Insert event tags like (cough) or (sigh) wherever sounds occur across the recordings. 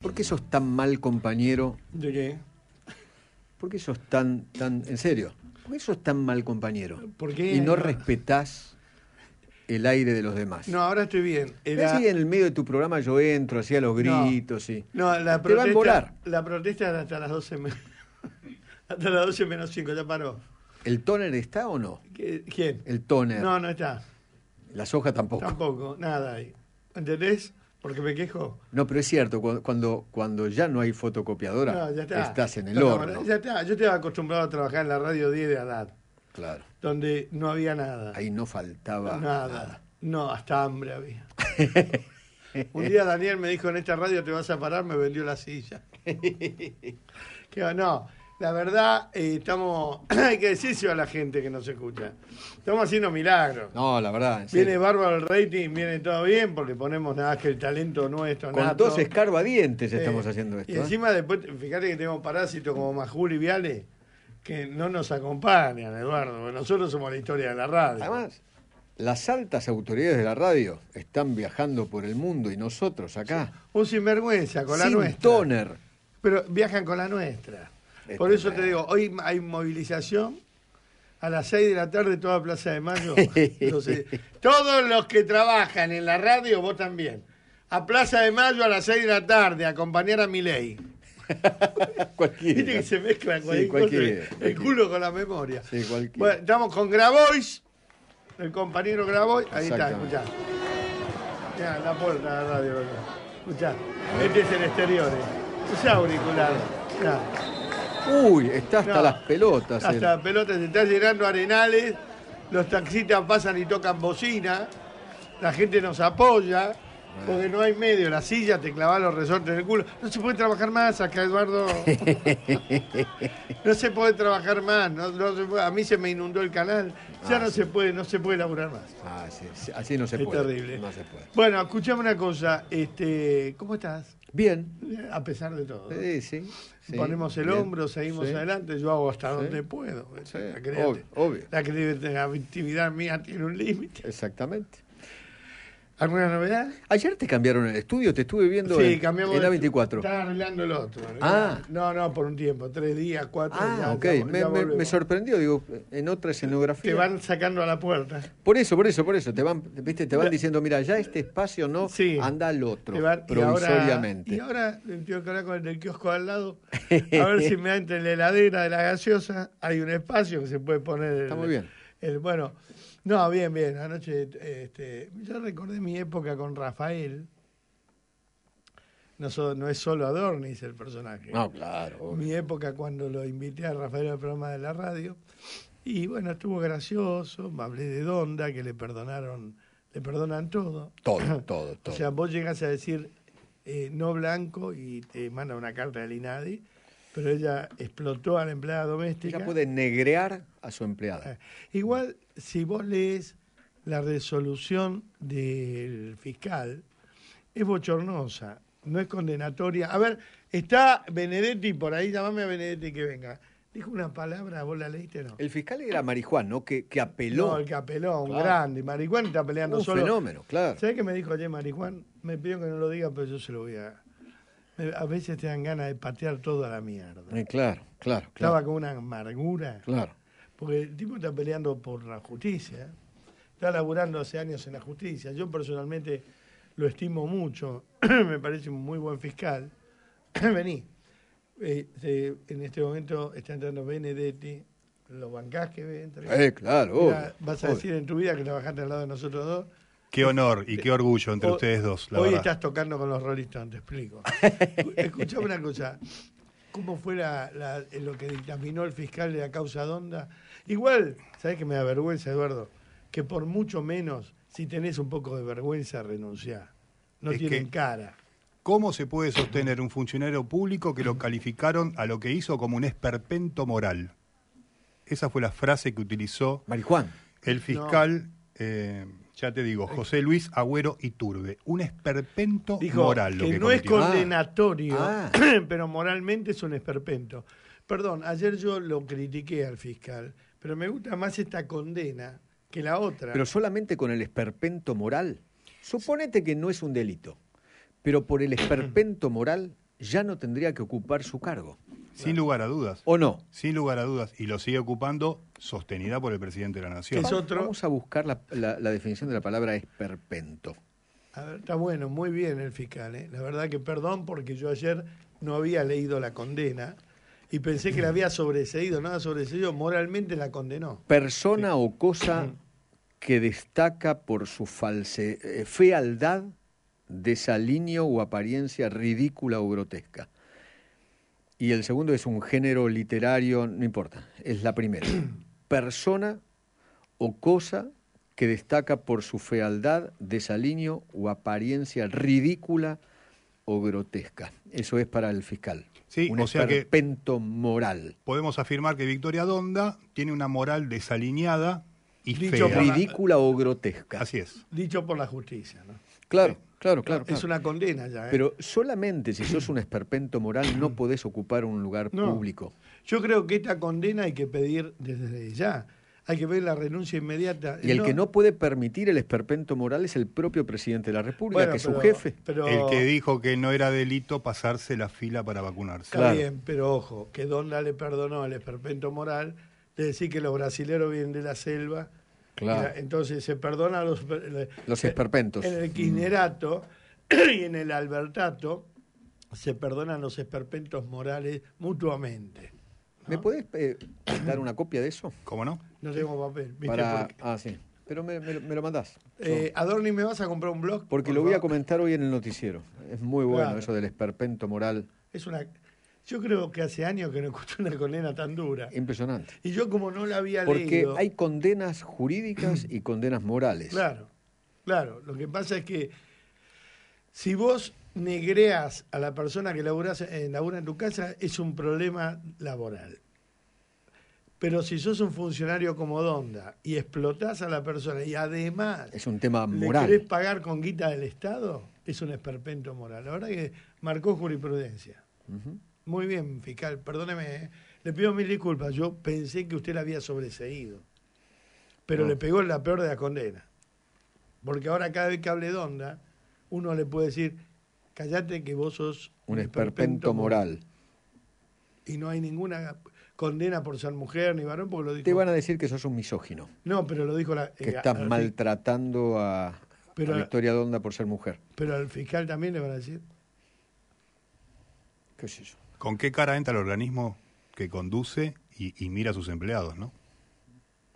¿Por qué sos tan mal compañero? ¿De qué? ¿Por qué sos tan, tan, en serio? ¿Por qué sos tan mal compañero? ¿Por Y no respetás el aire de los demás. No, ahora estoy bien. Era... en el medio de tu programa yo entro, hacía los gritos y... No, la protesta, van a volar. La protesta era hasta las 12 menos... (laughs) hasta las 12 menos 5, ya paró. ¿El tóner está o no? ¿Quién? El tóner. No, no está. La soja tampoco. Tampoco, nada ahí. ¿Entendés? Porque me quejo. No, pero es cierto, cuando, cuando ya no hay fotocopiadora, estás en el horno. Ya está. Yo estaba acostumbrado a trabajar en la radio 10 de Adad. Claro. Donde no había nada. Ahí no faltaba nada. No, hasta hambre había. (laughs) Un día Daniel me dijo, en esta radio te vas a parar, me vendió la silla. (laughs) que no, la verdad, eh, estamos. (clears throat) Hay que eso a la gente que nos escucha. Estamos haciendo milagros. No, la verdad. viene bárbaro el rating, viene todo bien, porque ponemos nada que el talento nuestro. Con dos escarbadientes eh, estamos haciendo esto. Y ¿eh? encima, después, fíjate que tenemos parásitos como Majul y Viale que no nos acompañan, Eduardo. Nosotros somos la historia de la radio. Además, las altas autoridades de la radio están viajando por el mundo y nosotros acá. Un sinvergüenza con la nuestra. Toner. Pero viajan con la nuestra. Este, Por eso te digo, hoy hay movilización a las 6 de la tarde toda Plaza de Mayo. (laughs) Eh, todos los que trabajan en la radio, vos también. A Plaza de Mayo a las 6 de la tarde, acompañar a Milei. (laughs) cualquiera. Viste que se mezcla sí, el culo con la memoria. Sí, cualquiera. Bueno, estamos con Grabois, el compañero Grabois. Ahí está, escuchá. Ya, la puerta de la radio. Escuchá, este es el exterior. Eh. auricular. Ya. Uy, está hasta las pelotas. Hasta eh. las pelotas, se está llenando arenales, los taxistas pasan y tocan bocina, la gente nos apoya, porque no hay medio, la silla te clava los resortes del culo. No se puede trabajar más acá, Eduardo. (laughs) no se puede trabajar más, a mí se me inundó el canal, ya ah, no se puede, no se puede laburar más. Ah, así no se puede. Es terrible. Bueno, escuchame una cosa, este, ¿cómo estás? Bien. A pesar de todo. Ponemos el hombro, seguimos adelante, yo hago hasta donde puedo. La, obvio. la creatividad mía tiene un límite. Exactamente. ¿Alguna novedad? Ayer te cambiaron el estudio, te estuve viendo sí, cambiamos 24 Estaba arreglando el otro. Ah. No, no, por un tiempo, tres días, cuatro. Ah, ok. me, sorprendió, digo, en otra escenografía. Te van sacando a la puerta. Por eso, por eso, por eso. Te van, viste, te van diciendo, mira, ya este espacio no, anda al otro, provisoriamente. Y ahora, y ahora tengo que con el kiosco al lado, (laughs) a ver si me da entre la heladera de la gaseosa, hay un espacio que se puede poner. Está muy bien. El, bueno... No, bien, bien. Anoche este, yo recordé mi época con Rafael. No, no es solo Adornis el personaje. No, claro. Mi época cuando lo invité a Rafael al programa de la radio. Y bueno, estuvo gracioso. Hablé de Donda, que le perdonaron, le perdonan todo. Todo, todo, (clears throat) todo. O sea, vos llegás a decir eh, no blanco y te manda una carta del INADI pero ella explotó a la empleada doméstica. Ella puede negrear a su empleada. Ah, igual si vos lees la resolución del fiscal, es bochornosa, no es condenatoria. A ver, está Benedetti por ahí, llamame a Benedetti que venga. Dijo una palabra, vos la leíste, ¿no? El fiscal era Marijuán, ¿no? Que, que apeló. No, el que apeló, un grande. Marijuán está peleando un fenómeno, claro. ¿Sabés qué me dijo ayer Marijuán? Me pidió que no lo diga, pero yo se lo voy a... A veces te dan ganas de patear toda la mierda. Eh, claro, claro. Estaba con una amargura. Claro. Porque el tipo está peleando por la justicia, está laburando hace años en la justicia. Yo personalmente lo estimo mucho, (clears throat) me parece un muy buen fiscal. (clears throat) Vení. Este, en este momento está entrando Benedetti, los bancás que entre. Eh, claro. vas a decir en tu vida que trabajaste al lado de nosotros dos. Qué honor y qué orgullo entre ustedes dos. hoy estás tocando con los rolistas, te explico. (laughs) Escucha una cosa. ¿Cómo fue lo que dictaminó el fiscal de la causa Donda Igual, ¿sabes que me da vergüenza, Eduardo? Que por mucho menos, si tenés un poco de vergüenza, renunciá. No tienen cara. ¿Cómo se puede sostener un funcionario público que lo calificaron a lo que hizo como un esperpento moral? Esa fue la frase que utilizó Marijuán. el fiscal, eh, ya te digo, José Luis Agüero Iturbe. Un esperpento moral. que, no es condenatorio, ah. (clears throat) pero moralmente es un esperpento. Perdón, ayer yo lo critiqué al fiscal, pero me gusta más esta condena que la otra. Pero solamente con el esperpento moral. Suponete que no es un delito, pero por el esperpento moral ya no tendría que ocupar su cargo. Sin lugar a dudas. ¿O no? Sin lugar a dudas. Y lo sigue ocupando sostenida por el presidente de la Nación. Es otro? Vamos a buscar la, definición de la palabra esperpento. está bueno, muy bien el fiscal. ¿eh? La verdad que perdón porque yo ayer no había leído la condena y pensé que la había sobreseído, nada sobreseído, moralmente la condenó. Persona o cosa que destaca por su eh, fealdad, desaliño o apariencia ridícula o grotesca. Y el segundo es un género literario, no importa, es la primera. (clears throat) Persona o cosa que destaca por su fealdad, desaliño o apariencia ridícula o grotesca. Eso es para el fiscal un o sea que moral. Podemos afirmar que Victoria Donda tiene una moral desalineada y Dicho fea. ridícula o grotesca. Así es. Dicho por la justicia, Claro. Claro, claro, Es una condena ya. ¿eh? Pero solamente si sos un esperpento moral no podés ocupar un lugar público. Yo creo que esta condena hay que pedir desde ya hay que ver la renuncia inmediata. Y el que no puede permitir el esperpento moral es el propio presidente de la República, que es su jefe. El que dijo que no era delito pasarse la fila para vacunarse. Está bien, pero ojo, que Donda le perdonó al esperpento moral de decir que los brasileros vienen de la selva. Claro. entonces se perdona los, los esperpentos. En el mm. quinerato (clears throat) y en el albertato se perdonan los esperpentos morales mutuamente. ¿Me podés eh, dar una copia de eso? ¿Cómo no? No tengo papel. Ah, sí. Pero me, lo mandás. Adorno eh, Adorni, ¿me vas a comprar un blog? Porque lo voy a comentar hoy en el noticiero. Es muy bueno eso del esperpento moral. Es una... Yo creo que hace años que no escuché una condena tan dura. Impresionante. Y yo como no la había leído... Porque hay condenas jurídicas y condenas morales. Claro, claro. Lo que pasa es que si vos negreas a la persona que eh, labura en tu casa es un problema laboral. Pero si sos un funcionario como Donda y explotás a la persona y además es un tema moral. le querés pagar con guita del Estado, es un esperpento moral. La verdad que marcó jurisprudencia. Muy bien, fiscal, perdóneme. ¿eh? Le pido mil disculpas. Yo pensé que usted la había sobreseído. Pero le pegó la peor de la condena. Porque ahora cada vez que hable Donda, uno le puede decir, callate que vos sos un, esperpento, moral. Y no hay ninguna condena por ser mujer ni varón, porque lo dijo. Te van a decir que sos un misógino. No, pero lo dijo la. Eh, que estás maltratando a, pero, Victoria Donda por ser mujer. Pero al fiscal también le van a decir. ¿Con qué cara entra el organismo que conduce y, mira a sus empleados, no?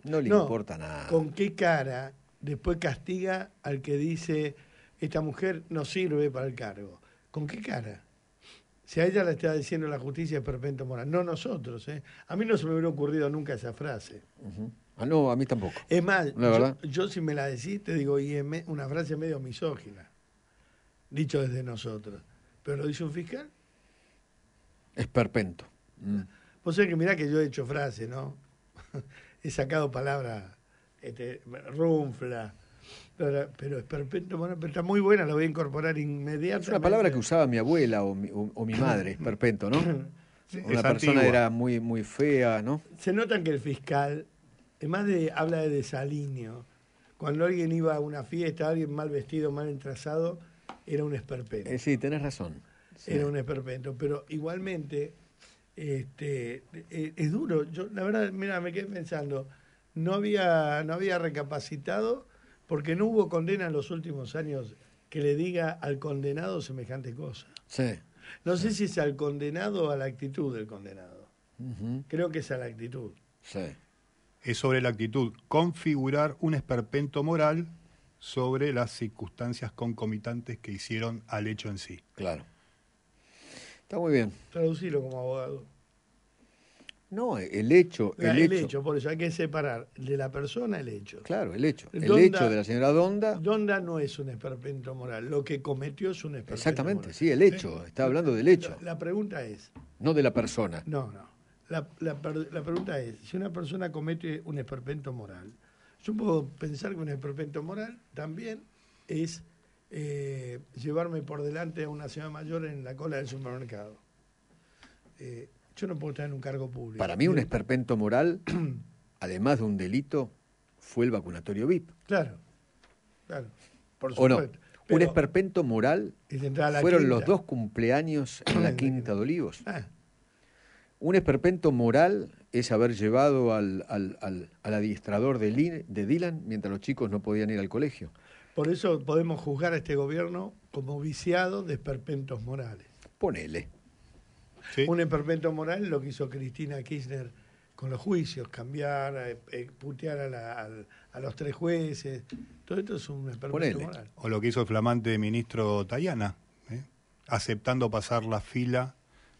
No le importa nada. ¿Con qué cara después castiga al que dice esta mujer no sirve para el cargo. ¿Con qué cara? Si a ella la está diciendo la justicia es perpento moral, no nosotros. ¿eh? A mí no se me hubiera ocurrido nunca esa frase. Ah, no, a mí tampoco. Es mal, yo, si me la decís, te digo, y una frase medio misógina, dicho desde nosotros. Pero lo dice un fiscal. Es perpento. Pues Vos sabés que mirá que yo he hecho frase, ¿no? (laughs) he sacado palabras, este, pero es perpento bueno, pero está muy buena, la voy a incorporar inmediatamente. Es una palabra que usaba mi abuela o mi, o, mi madre, esperpento, ¿no? Sí, una persona era muy, muy fea, ¿no? Se notan que el fiscal, además de, habla de desaliño, cuando alguien iba a una fiesta, alguien mal vestido, mal entrasado, era un esperpento. Eh, sí, tenés razón. Era un esperpento, pero igualmente este, eh, es duro. Yo, la verdad, mira, me quedé pensando, no había, no había recapacitado porque no hubo condena en los últimos años que le diga al condenado semejante cosa. Sí. No sé si es al condenado o a la actitud del condenado. Creo que es a la actitud. Sí. Es sobre la actitud, configurar un esperpento moral sobre las circunstancias concomitantes que hicieron al hecho en sí. Claro. Está muy bien. Traducirlo como abogado. No, el hecho, el, hecho. Por eso hay que separar de la persona el hecho. Claro, el hecho. El hecho de la señora Donda. Donda no es un esperpento moral. Lo que cometió es un esperpento Exactamente, sí, el hecho. Está hablando del hecho. La, pregunta es. No de la persona. No, no. La, pregunta es: si una persona comete un esperpento moral, yo puedo pensar que un esperpento moral también es eh, llevarme por delante a una señora mayor en la cola del supermercado. Eh, yo no puedo tener un cargo público. Para mí, un esperpento moral, (clears throat) además de un delito, fue el vacunatorio VIP. Claro, claro. Por supuesto. No? un esperpento moral fueron los dos cumpleaños en la (clears throat) Quinta de Olivos. Ah. Un esperpento moral es haber llevado al, al, al, al adiestrador de, de Dylan mientras los chicos no podían ir al colegio. Por eso podemos juzgar a este gobierno como viciado de esperpentos morales. Ponele. Un espermento moral lo que hizo Cristina Kirchner con los juicios, cambiar, eh, eh, putear a, los tres jueces. Todo esto es un experimento moral. O lo que hizo el flamante ministro Tayana, ¿eh? aceptando pasar la fila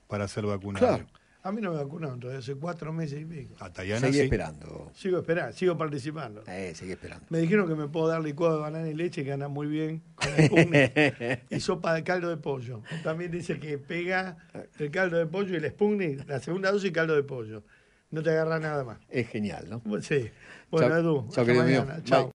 para ser vacunado. A mí no me vacunaron todavía hace cuatro meses y medio. Hasta ah, esperando. Sigo esperando, sigo participando. Eh, sigue esperando. Me dijeron que me puedo dar licuado de banana y leche, que anda muy bien con el (laughs) y sopa de caldo de pollo. También dice que pega el caldo de pollo y el espugne, la segunda dosis y caldo de pollo. No te agarra nada más. Es genial, ¿no? Sí. Bueno, Edu, chau, hasta Chao.